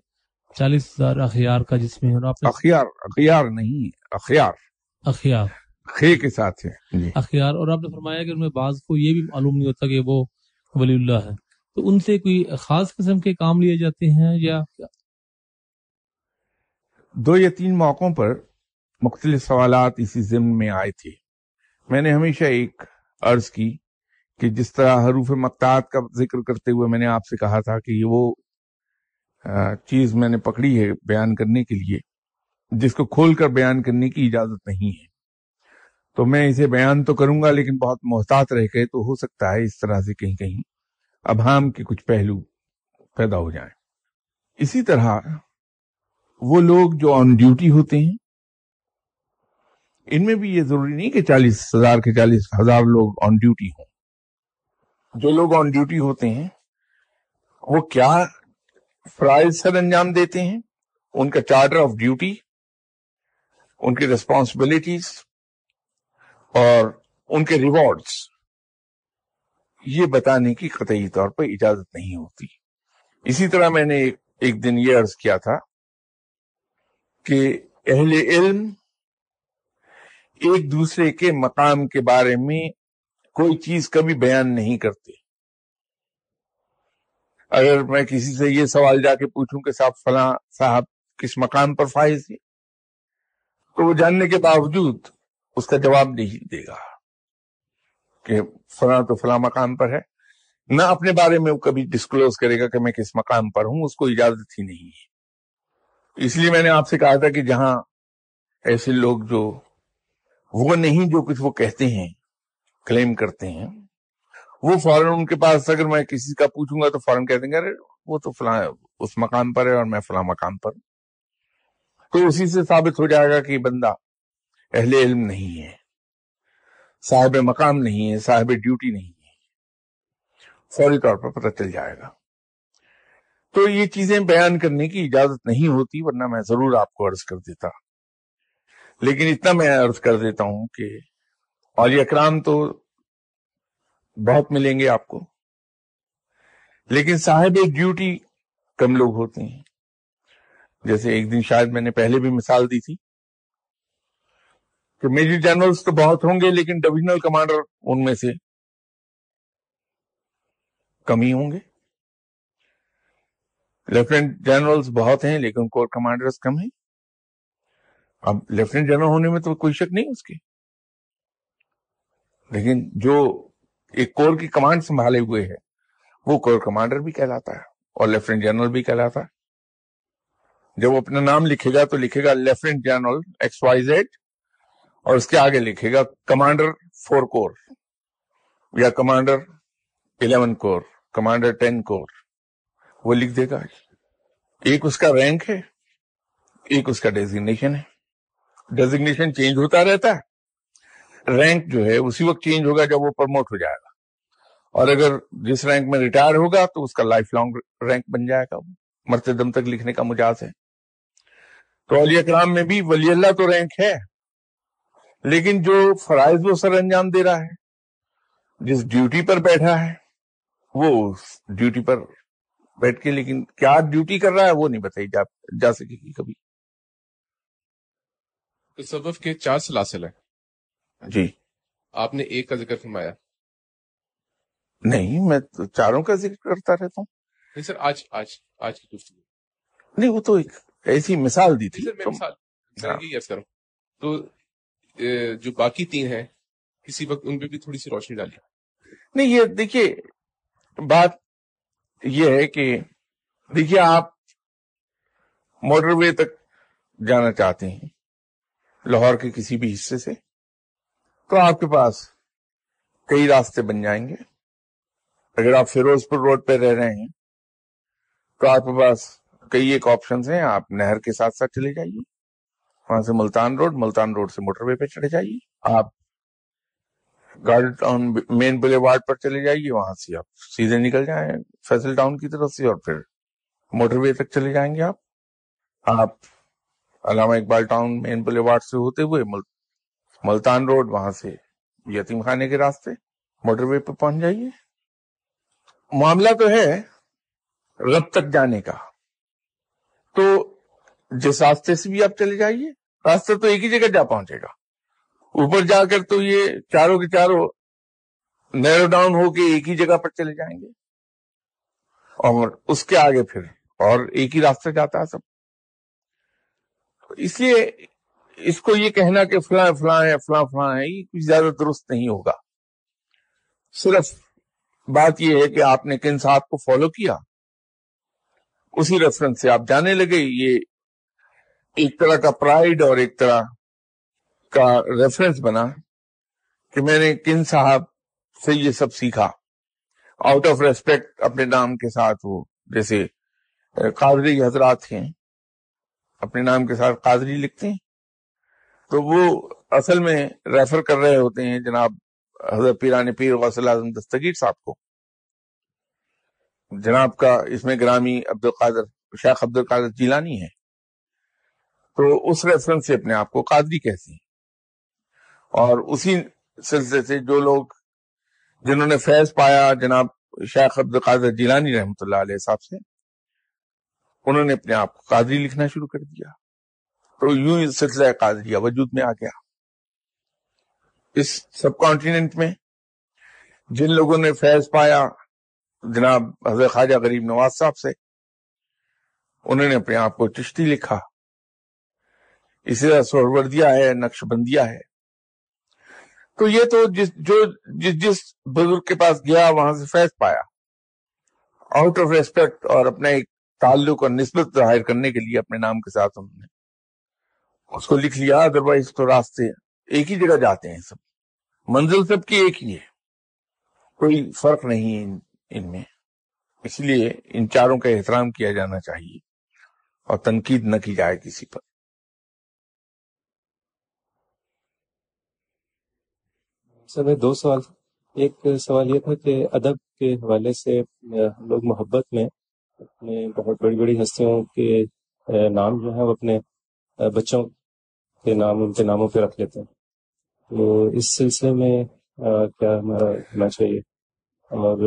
चालीस हजार अखियार का जिसमें और आपने अखियार अखियार नहीं अखियार अखियार खे के साथ है अखियार और आपने फरमाया कि उनमें बाज को ये भी मालूम नहीं होता कि वो वलीउल्लाह है तो उनसे कोई खास किस्म के काम लिए जाते हैं या क्या? दो या तीन मौकों पर मुख्तलि सवाल इसी जिम्मे में आए थे मैंने हमेशा एक अर्ज की कि जिस तरह हरूफ मत्तात का जिक्र करते हुए मैंने आपसे कहा था कि ये वो चीज मैंने पकड़ी है बयान करने के लिए जिसको खोलकर बयान करने की इजाजत नहीं है तो मैं इसे बयान तो करूंगा लेकिन बहुत मोहतात रह गए तो हो सकता है इस तरह से कहीं कहीं अभाम के कुछ पहलू पैदा हो जाएं। इसी तरह वो लोग जो ऑन ड्यूटी होते हैं इनमें भी ये जरूरी नहीं कि चालीस हजार के चालीस हजार लोग ऑन ड्यूटी हों जो लोग ऑन ड्यूटी होते हैं वो क्या फ्राइज सर अंजाम देते हैं उनका चार्टर ऑफ ड्यूटी उनकी रिस्पॉन्सिबिलिटीज और उनके रिवॉर्ड्स ये बताने की कतई तौर पर इजाजत नहीं होती इसी तरह मैंने एक दिन ये अर्ज किया था कि अहले इल्म एक दूसरे के मकाम के बारे में कोई चीज कभी बयान नहीं करते अगर मैं किसी से ये सवाल जाके पूछूं कि साहब फला साहब किस मकाम पर फाइज है तो वो जानने के बावजूद उसका जवाब नहीं देगा कि फला तो फला मकाम पर है ना अपने बारे में वो कभी डिस्क्लोज करेगा कि मैं किस मकाम पर हूं उसको इजाजत ही नहीं है इसलिए मैंने आपसे कहा था कि जहां ऐसे लोग जो वो नहीं जो कुछ वो कहते हैं क्लेम करते हैं वो फौरन उनके पास अगर मैं किसी का पूछूंगा तो फौरन कह देंगे अरे वो तो फला उस मकान पर है और मैं फला मकान पर तो उसी से साबित हो जाएगा कि बंदा अहले इल्म नहीं है साहब मकाम नहीं है साहब ड्यूटी नहीं है फौरी तौर पर पता चल जाएगा तो ये चीजें बयान करने की इजाजत नहीं होती वरना मैं जरूर आपको अर्ज कर देता लेकिन इतना मैं अर्ज कर देता हूं कि और अकराम तो बहुत मिलेंगे आपको लेकिन साहेब ड्यूटी कम लोग होते हैं जैसे एक दिन शायद मैंने पहले भी मिसाल दी थी कि मेजर जनरल्स तो बहुत होंगे लेकिन डिविजनल कमांडर उनमें से कम ही होंगे लेफ्टिनेंट जनरल्स बहुत हैं लेकिन कोर कमांडर्स कम हैं अब लेफ्टिनेंट जनरल होने में तो कोई शक नहीं उसके लेकिन जो एक कोर की कमांड संभाले हुए है वो कोर कमांडर भी कहलाता है और लेफ्टिनेंट जनरल भी कहलाता है जब वो अपना नाम लिखेगा तो लिखेगा lieutenant general X Y Z और उसके आगे लिखेगा कमांडर फोर कोर या commander eleven corps commander ten corps वो लिख देगा एक उसका रैंक है एक उसका डेजिग्नेशन है डेजिग्नेशन चेंज होता रहता है रैंक जो है उसी वक्त चेंज होगा जब वो प्रमोट हो जाएगा और अगर जिस रैंक में रिटायर होगा तो उसका लाइफ लॉन्ग रैंक बन जाएगा मरते दम तक लिखने का मुजाज है तो अलिया कलाम में भी वली अल्लाह तो रैंक है लेकिन जो फराइज वो सर अंजाम दे रहा है जिस ड्यूटी पर बैठा है वो ड्यूटी पर बैठ के लेकिन क्या ड्यूटी कर रहा है वो नहीं बताई जा, जा सकेगी कभी तसवफ के चार सलासिल हैं जी आपने एक का जिक्र फरमाया नहीं मैं तो चारों का जिक्र करता रहता हूँ नहीं सर आज आज आज की गुफ्तु नहीं वो तो एक ऐसी मिसाल दी थी तो, मिसाल हाँ। तो जो बाकी तीन हैं किसी वक्त उन पे भी थोड़ी सी रोशनी डाली नहीं ये देखिए बात ये है कि देखिए आप मोटरवे तक जाना चाहते हैं लाहौर के किसी भी हिस्से से तो आपके पास कई रास्ते बन जाएंगे अगर आप फिरोजपुर रोड पर रह रहे हैं तो आपके पास कई एक ऑप्शन हैं आप नहर के साथ साथ चले जाइए वहां से मुल्तान रोड मुल्तान रोड से मोटरवे पे चले जाइए आप गार्डन टाउन मेन वार्ड पर चले जाइए वहां से आप सीधे निकल जाए फैसल टाउन की तरफ से और फिर मोटरवे तक चले जाएंगे आप आप Allama Iqbal town main boulevard से होते हुए मुल, मुल्तान रोड वहां से यतीम खाने के रास्ते मोटरवे पर पहुंच जाइए मामला तो है रब तक जाने का तो जिस रास्ते से भी आप चले जाइए रास्ता तो एक ही जगह जा पहुंचेगा ऊपर जाकर तो ये चारों के चारों नैरो डाउन होके एक ही जगह पर चले जाएंगे और उसके आगे फिर और एक ही रास्ता जाता है सब इसलिए इसको ये कहना कि फला फला है फला फला है ये कुछ ज्यादा दुरुस्त नहीं होगा सिर्फ बात यह है कि आपने किन साहब को फॉलो किया उसी रेफरेंस से आप जाने लगे ये एक तरह का प्राइड और एक तरह का रेफरेंस बना कि मैंने किन साहब से ये सब सीखा आउट ऑफ रेस्पेक्ट अपने नाम के साथ वो जैसे कादरी हजरात हैं अपने नाम के साथ कादरी लिखते हैं तो वो असल में रेफर कर रहे होते हैं जनाब हजरत पीरान पीर गौसल आजम दस्तगीर साहब को जनाब का इसमें ग्रामी अब्दुल कादर शेख अब्दुल कादर जिलानी है तो उस रेफरेंस से अपने आप को कादरी कहते हैं और उसी सिलसिले से जो लोग जिन्होंने फैज पाया जनाब शेख अब्दुल कादर जीलानी रहमत साहब से उन्होंने अपने आप को कादरी लिखना शुरू कर दिया तो यूं सिलसिला कादरिया वजूद में आ गया इस सब कॉन्टिनेंट में जिन लोगों ने फैज पाया जनाब हजरत ख्वाजा गरीब नवाज साहब से उन्होंने अपने आप को चिश्ती लिखा इसी तरह सोरवर्दिया है नक्शबंदिया है तो ये तो जिस जो जिस जिस बुजुर्ग के पास गया वहां से फैज पाया आउट ऑफ रेस्पेक्ट और अपना एक ताल्लुक और नस्बत जाहिर करने के लिए अपने नाम के साथ उन्होंने उसको लिख लिया अदरवाइज तो रास्ते एक ही जगह जाते हैं सब मंजिल सबकी एक ही है कोई फर्क नहीं इन, इनमें इसलिए इन चारों का एहतराम किया जाना चाहिए और तनकीद न की जाए किसी पर सर मैं दो सवाल एक सवाल ये था कि अदब के हवाले से हम लोग मोहब्बत में अपने बहुत बड़ी बड़ी हस्तियों के नाम जो है वो अपने बच्चों के नाम उनके नामों पे रख लेते हैं तो इस सिलसिले में क्या हमारा होना चाहिए और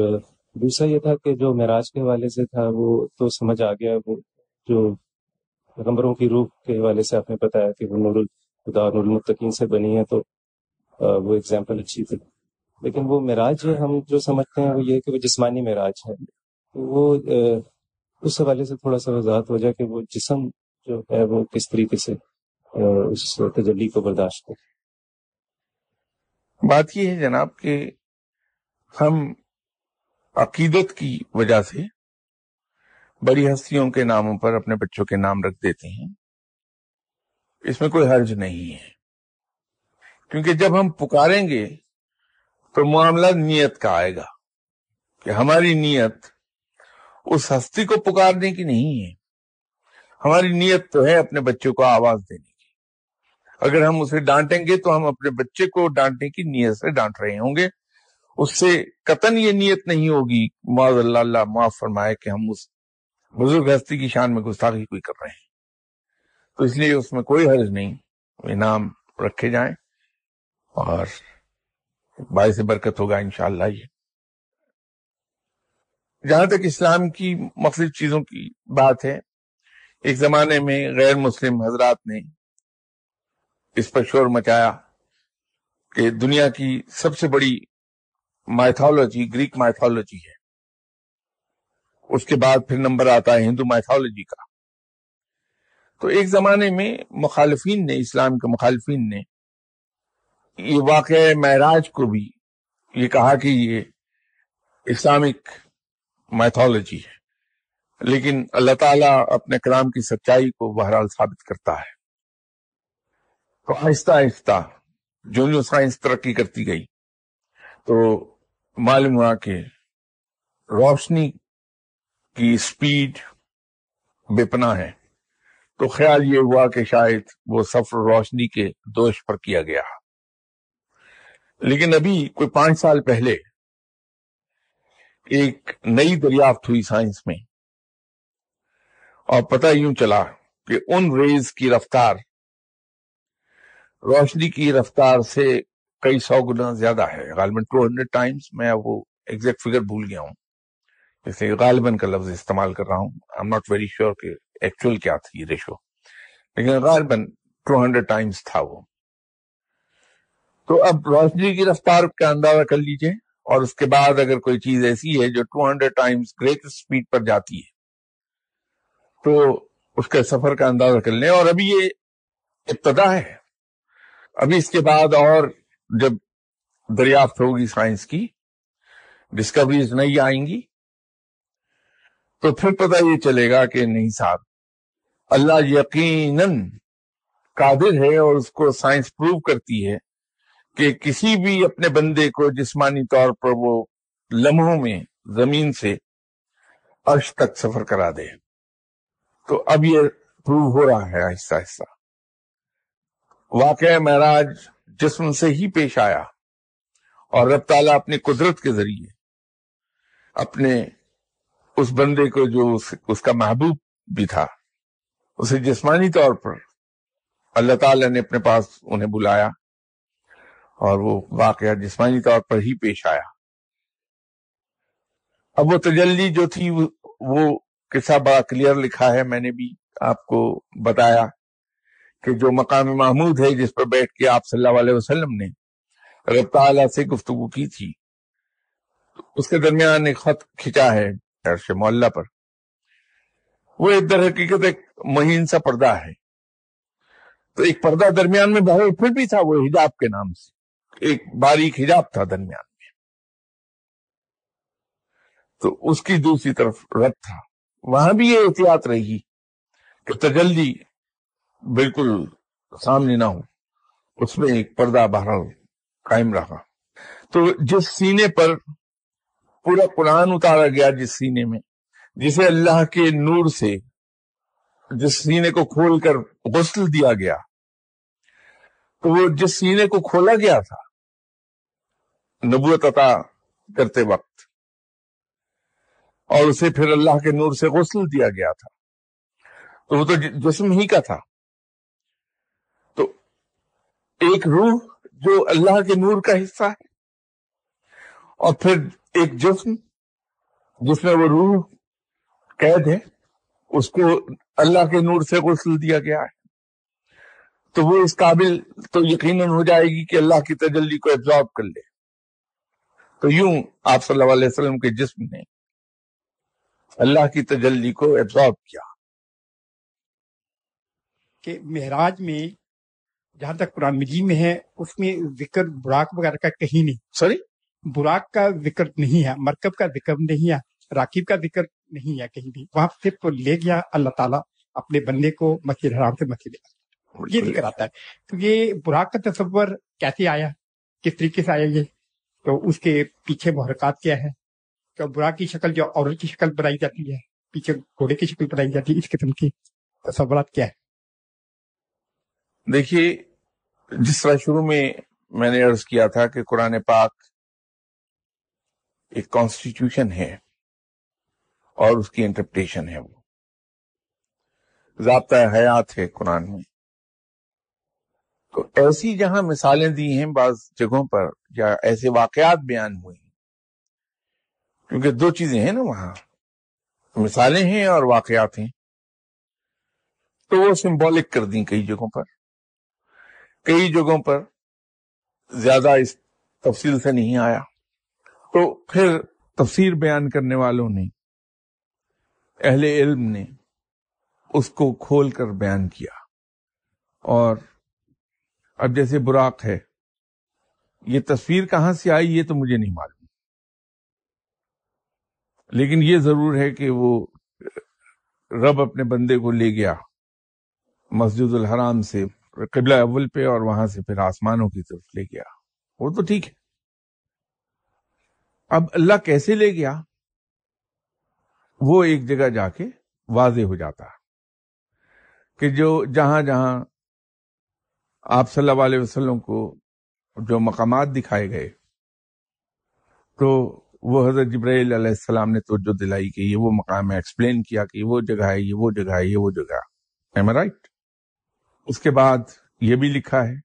दूसरा ये था कि जो महराज के हवाले से था वो तो समझ आ गया वो जो पैगम्बरों की रूह के हवाले से आपने बताया कि वो नूरुल खुदा नूरमुतकीन से बनी है तो वो एग्जाम्पल अच्छी थी लेकिन वो मराज हम जो समझते हैं वो ये कि वो जिस्मानी मराज है तो वो उस हवाले से थोड़ा सा वजात हो जाए कि वो जिसम जो है वो किस तरीके से उस तजली को बर्दाश्त करे बात यह है जनाब कि हम अकीदत की वजह से बड़ी हस्तियों के नामों पर अपने बच्चों के नाम रख देते हैं इसमें कोई हर्ज नहीं है क्योंकि जब हम पुकारेंगे तो मामला नीयत का आएगा कि हमारी नीयत उस हस्ती को पुकारने की नहीं है हमारी नीयत तो है अपने बच्चों को आवाज देने की अगर हम उसे डांटेंगे तो हम अपने बच्चे को डांटने की नीयत से डांट रहे होंगे उससे कतन ये नीयत नहीं होगी माज अल्लाह माफ फरमाए कि हम उस बुजुर्ग हस्ती की शान में गुस्ताखी कोई कर रहे हैं तो इसलिए उसमें कोई हर्ज नहीं इनाम रखे जाए और से बरकत होगा इनशाला ये जहां तक इस्लाम की मखलिफ चीजों की बात है एक जमाने में गैर मुस्लिम हजरात ने इस पर शोर मचाया कि दुनिया की सबसे बड़ी माइथोलॉजी ग्रीक माइथोलॉजी है उसके बाद फिर नंबर आता है हिंदू माइथोलॉजी का तो एक जमाने में मुखालफी ने इस्लाम के मुखालफी ने ये वाक़ महराज को भी ये कहा कि ये इस्लामिक मैथोलॉजी है लेकिन अल्लाह ताला अपने कलाम की सच्चाई को बहरहाल साबित करता है तो आहिस्ता आहिस्ता जो जो साइंस तरक्की करती गई तो मालूम हुआ कि रोशनी की स्पीड बेपना है तो ख्याल ये हुआ कि शायद वो सफर रोशनी के दोष पर किया गया लेकिन अभी कोई पांच साल पहले एक नई दरियाफ्त हुई साइंस में और पता यूं चला कि उन रेज की रफ्तार रोशनी की रफ्तार से कई सौ गुना ज्यादा है गालिबन टू हंड्रेड टाइम्स मैं वो एग्जैक्ट फिगर भूल गया हूँ जैसे गालिबन का लफ्ज इस्तेमाल कर रहा हूँ I am not very sure कि एक्चुअल क्या थी रेशो लेकिन गालबन टू हंड्रेड टाइम्स था वो तो अब रोशनी की रफ्तार का अंदाजा कर लीजिए और उसके बाद अगर कोई चीज ऐसी है जो 200 टाइम्स ग्रेट स्पीड पर जाती है तो उसके सफर का अंदाजा कर ले और अभी ये इब्तदा है अभी इसके बाद और जब दरियाफ्त होगी साइंस की डिस्कवरीज नहीं आएंगी तो फिर पता ये चलेगा कि नहीं साहब अल्लाह यकीनन कादिर है और उसको साइंस प्रूव करती है कि किसी भी अपने बंदे को जिस्मानी तौर पर वो लम्हों में जमीन से अर्श तक सफर करा दे तो अब ये प्रूव हो रहा है आहिस्ता आहिस्ता वाक महाराज जिसम से ही पेश आया और रब ताला अपनी कुदरत के जरिए अपने उस बंदे को जो उस, उसका महबूब भी था उसे जिस्मानी तौर पर अल्लाह ताला ने अपने पास उन्हें बुलाया और वो वाक़ जिसमानी तौर पर ही पेश आया अब वो तजल्ली जो थी वो, वो किस्सा बड़ा क्लियर लिखा है मैंने भी आपको बताया कि जो मकाम महमूद है जिस पर बैठ के आप सल्लल्लाहु अलैहि वसल्लम ने रब तला से गुफ्तगु की थी उसके दरमियान एक खत खिंचा है अर्श मोहल्ला पर वो एक दर हकीकत एक महीन सा पर्दा है तो एक पर्दा दरमियान में बहुत फिर भी था वो हिजाब के नाम से एक बारीक हिजाब था दरमियान में तो उसकी दूसरी तरफ रथ था वहां भी ये एहतियात रही कि तजल्दी बिल्कुल सामने ना हो उसमें एक पर्दा बहरल कायम रहा तो जिस सीने पर पूरा कुरान उतारा गया जिस सीने में जिसे अल्लाह के नूर से जिस सीने को खोलकर गुस्ल दिया गया तो वो जिस सीने को खोला गया था नबूत अता करते वक्त और उसे फिर अल्लाह के नूर से गसल दिया गया था तो वो तो जिसम ही का था तो एक रूह जो अल्लाह के नूर का हिस्सा है और फिर एक जिस्म जिसमें वो रूह कैद है उसको अल्लाह के नूर से गसल दिया गया है तो वो इस काबिल तो यकीनन हो जाएगी कि अल्लाह की तजल्ली को एब्जॉर्ब कर ले तो यूं आप सल्लल्लाहु अलैहि वसल्लम के जिस्म ने अल्लाह की तजल्ली को एब्सॉर्ब किया कि महराज में जहां तक कुरान मजीद में है उसमें जिक्र बुराक वगैरह का कहीं नहीं सॉरी बुराक का जिक्र नहीं है मरकब का जिक्र नहीं है राकिब का जिक्र नहीं है कहीं भी वहां सिर्फ तो ले गया अल्लाह ताला अपने बंदे को मस्जिद हराम से मस्जिद ये जिक्र आता है तो ये बुराक का तस्वर कैसे आया किस तरीके से आया ये तो उसके पीछे मुहरक़त क्या है तो बुरा की शक्ल जो औरत की शक्ल बनाई जाती है पीछे घोड़े की शक्ल बनाई जाती है इस किस्म की तस्वरत क्या है देखिए जिस तरह शुरू में मैंने अर्ज किया था कि कुरान पाक एक कॉन्स्टिट्यूशन है और उसकी इंटरप्रिटेशन है वो जबता हयात है कुरान में तो ऐसी जहां मिसालें दी हैं बाज जगहों पर या ऐसे वाकयात बयान हुए क्योंकि दो चीजें हैं ना वहां मिसालें हैं और वाकयात हैं तो वो सिंबॉलिक कर दी कई जगहों पर कई जगहों पर ज्यादा इस तफसील से नहीं आया तो फिर तफसीर बयान करने वालों ने अहले इल्म ने उसको खोल कर बयान किया और अब जैसे बुराक है ये तस्वीर कहाँ से आई ये तो मुझे नहीं मालूम लेकिन ये जरूर है कि वो रब अपने बंदे को ले गया मस्जिद हराम से कबला अव्वल पे और वहां से फिर आसमानों की तरफ ले गया वो तो ठीक है अब अल्लाह कैसे ले गया वो एक जगह जाके वाजे हो जाता कि जो जहां जहां आप सल्लल्लाहु अलैहि वसल्लम को जो मकामात दिखाए गए तो वो हज़रत जब्राईसम ने तोज्जो दिलाई कि ये वो मकाम है एक्सप्लेन किया कि वो जगह है ये वो जगह है ये वो जगह एम राइट उसके बाद ये भी लिखा है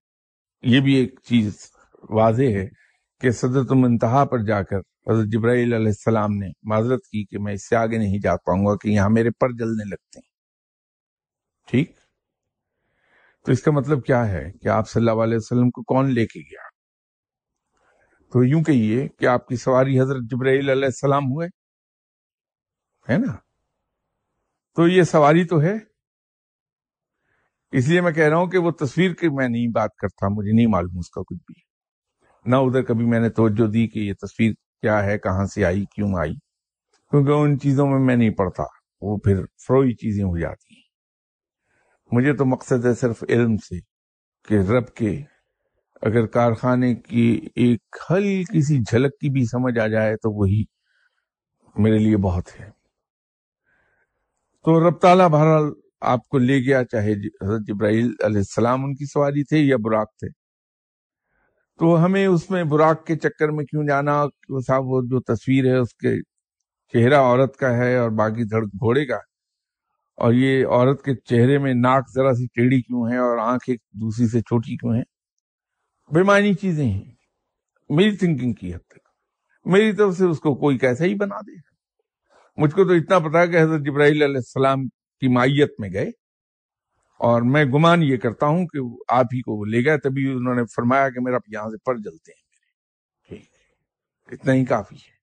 ये भी एक चीज़ वाज है कि सदरत मनतहा पर जाकर हजरत जब्राईसम ने माजरत की कि मैं इससे आगे नहीं जा पाऊंगा कि यहाँ मेरे पर जलने लगते हैं ठीक तो इसका मतलब क्या है कि आप सल्लल्लाहु अलैहि वसल्लम को कौन लेके गया तो यूं कहिए कि आपकी सवारी हजरत जब्राइल सलाम हुए है ना तो ये सवारी तो है इसलिए मैं कह रहा हूं कि वो तस्वीर की मैं नहीं बात करता मुझे नहीं मालूम उसका कुछ भी ना उधर कभी मैंने तोज्जो दी कि ये तस्वीर क्या है कहां से आई क्यों आई क्योंकि उन चीजों में मैं नहीं पढ़ता वो फिर फ्रोई चीजें हो जाती हैं मुझे तो मकसद है सिर्फ इल्म से कि रब के अगर कारखाने की एक हल किसी झलक की भी समझ आ जाए तो वही मेरे लिए बहुत है तो रब ताला बहरहाल आपको ले गया चाहे हजरत जब्राइल सलाम उनकी सवारी थे या बुराक थे तो हमें उसमें बुराक के चक्कर में क्यों जाना साहब वो जो तस्वीर है उसके चेहरा औरत का है और बाकी धड़ घोड़े का है और ये औरत के चेहरे में नाक जरा सी टेढ़ी क्यों है और आंख एक दूसरी से छोटी क्यों है बेमानी चीजें हैं मेरी थिंकिंग की हद तक मेरी तरफ से उसको कोई कैसा ही बना दे मुझको तो इतना पता है कि हजरत जब्राईसलाम की माइत में गए और मैं गुमान ये करता हूं कि आप ही को ले गए तभी उन्होंने फरमाया कि मेरा यहां से पर जलते हैं मेरे ठीक इतना ही काफी है